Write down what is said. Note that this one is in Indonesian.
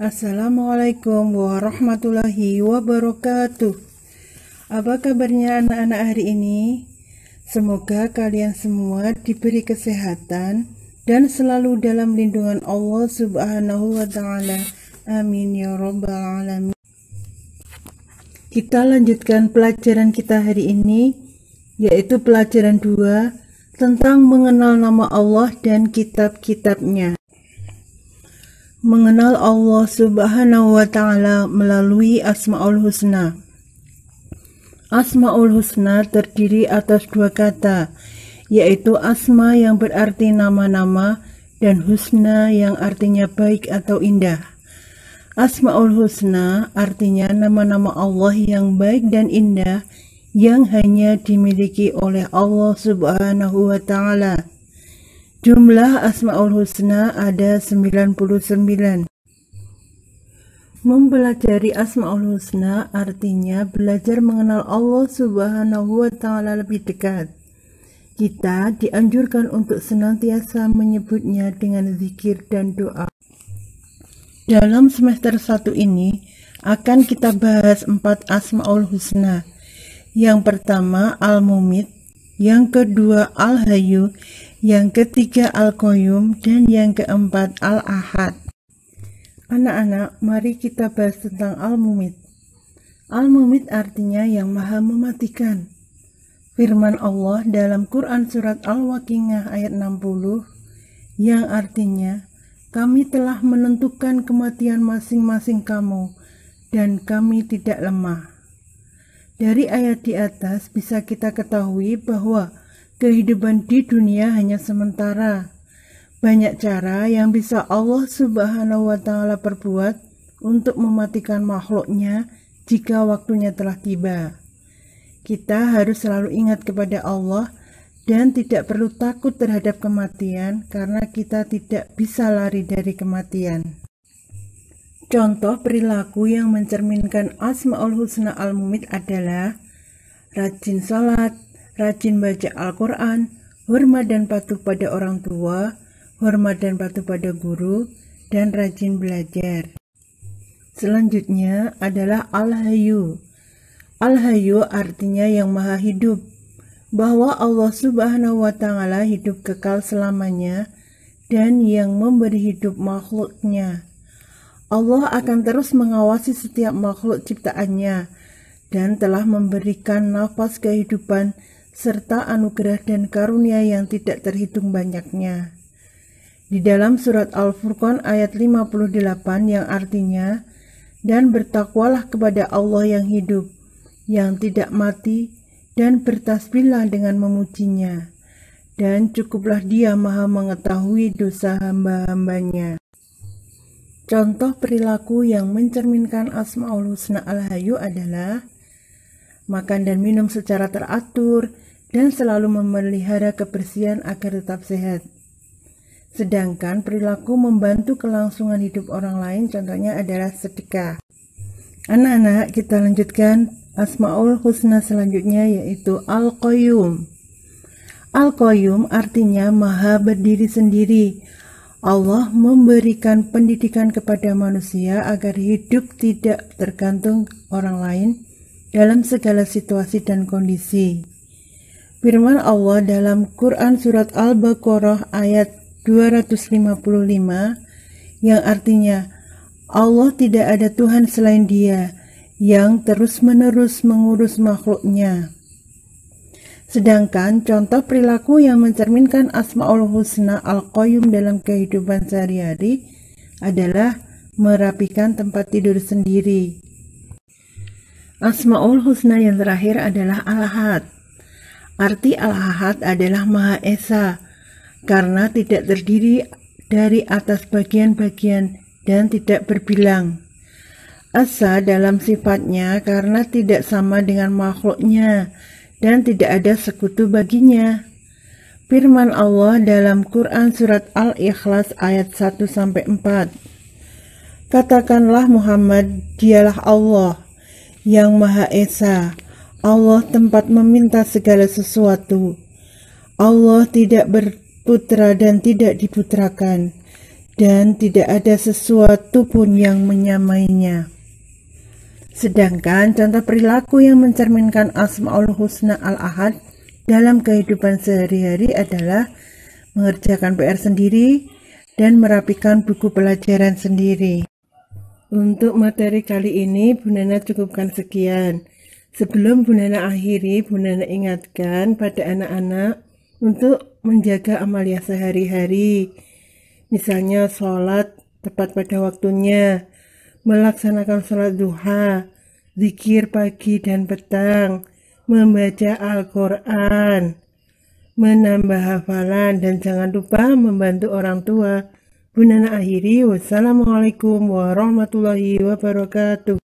Assalamualaikum warahmatullahi wabarakatuh. Apa kabarnya anak-anak hari ini? Semoga kalian semua diberi kesehatan dan selalu dalam lindungan Allah Subhanahu wa taala. Amin ya rabbal alamin. Kita lanjutkan pelajaran kita hari ini yaitu pelajaran 2 tentang mengenal nama Allah dan kitab-kitabnya mengenal Allah Subhanahu wa taala melalui Asmaul Husna. Asmaul Husna terdiri atas dua kata, yaitu asma yang berarti nama-nama dan husna yang artinya baik atau indah. Asmaul Husna artinya nama-nama Allah yang baik dan indah yang hanya dimiliki oleh Allah Subhanahu wa taala Jumlah Asma'ul Husna ada 99. Mempelajari Asma'ul Husna artinya belajar mengenal Allah Subhanahu wa taala lebih dekat. Kita dianjurkan untuk senantiasa menyebutnya dengan zikir dan doa. Dalam semester satu ini akan kita bahas empat Asmaul Husna. Yang pertama Al-Mumit, yang kedua Al-Hayyu, yang ketiga Al-Qayyum, dan yang keempat Al-Ahad. Anak-anak, mari kita bahas tentang Al-Mumit. Al-Mumit artinya yang maha mematikan. Firman Allah dalam Quran Surat al waqingah ayat 60 yang artinya, kami telah menentukan kematian masing-masing kamu dan kami tidak lemah. Dari ayat di atas bisa kita ketahui bahwa Kehidupan di dunia hanya sementara. Banyak cara yang bisa Allah Subhanahu wa Ta'ala perbuat untuk mematikan makhluknya jika waktunya telah tiba. Kita harus selalu ingat kepada Allah dan tidak perlu takut terhadap kematian karena kita tidak bisa lari dari kematian. Contoh perilaku yang mencerminkan Asma'ul Husna Al-Mumit adalah rajin salat rajin baca Al-Quran, hormat dan patuh pada orang tua, hormat dan patuh pada guru, dan rajin belajar. Selanjutnya adalah al hayu al hayu artinya yang maha hidup, bahwa Allah Subhanahu wa Ta'ala hidup kekal selamanya dan yang memberi hidup makhluknya. Allah akan terus mengawasi setiap makhluk ciptaannya dan telah memberikan nafas kehidupan serta anugerah dan karunia yang tidak terhitung banyaknya. Di dalam surat Al-Furqan ayat 58 yang artinya, dan bertakwalah kepada Allah yang hidup, yang tidak mati, dan bertasbihlah dengan memujinya. Dan cukuplah dia maha mengetahui dosa hamba-hambanya. Contoh perilaku yang mencerminkan Asma'ul Husna Al-Hayu adalah makan dan minum secara teratur, dan selalu memelihara kebersihan agar tetap sehat. Sedangkan perilaku membantu kelangsungan hidup orang lain contohnya adalah sedekah. Anak-anak, kita lanjutkan Asmaul Husna selanjutnya yaitu Al-Qayyum. Al-Qayyum artinya maha berdiri sendiri. Allah memberikan pendidikan kepada manusia agar hidup tidak tergantung orang lain dalam segala situasi dan kondisi. Firman Allah dalam Quran Surat Al-Baqarah ayat 255 yang artinya Allah tidak ada Tuhan selain dia yang terus-menerus mengurus makhluknya. Sedangkan contoh perilaku yang mencerminkan Asma'ul Husna Al-Qayyum dalam kehidupan sehari-hari adalah merapikan tempat tidur sendiri, Asmaul Husna yang terakhir adalah Al-Ahad. Arti Al-Ahad adalah Maha Esa, karena tidak terdiri dari atas bagian-bagian dan tidak berbilang. Esa dalam sifatnya karena tidak sama dengan makhluknya dan tidak ada sekutu baginya. Firman Allah dalam Quran Surat Al-Ikhlas ayat 1-4 Katakanlah Muhammad, dialah Allah, yang Maha Esa. Allah tempat meminta segala sesuatu. Allah tidak berputra dan tidak diputrakan, dan tidak ada sesuatu pun yang menyamainya. Sedangkan contoh perilaku yang mencerminkan Asma'ul Husna Al-Ahad dalam kehidupan sehari-hari adalah mengerjakan PR sendiri dan merapikan buku pelajaran sendiri. Untuk materi kali ini, Bu Nana cukupkan sekian. Sebelum Bu Nana akhiri, Bu Nana ingatkan pada anak-anak untuk menjaga amalia sehari-hari. Misalnya sholat tepat pada waktunya, melaksanakan sholat duha, zikir pagi dan petang, membaca Al-Quran, menambah hafalan, dan jangan lupa membantu orang tua Bunana akhiri, wassalamualaikum warahmatullahi wabarakatuh.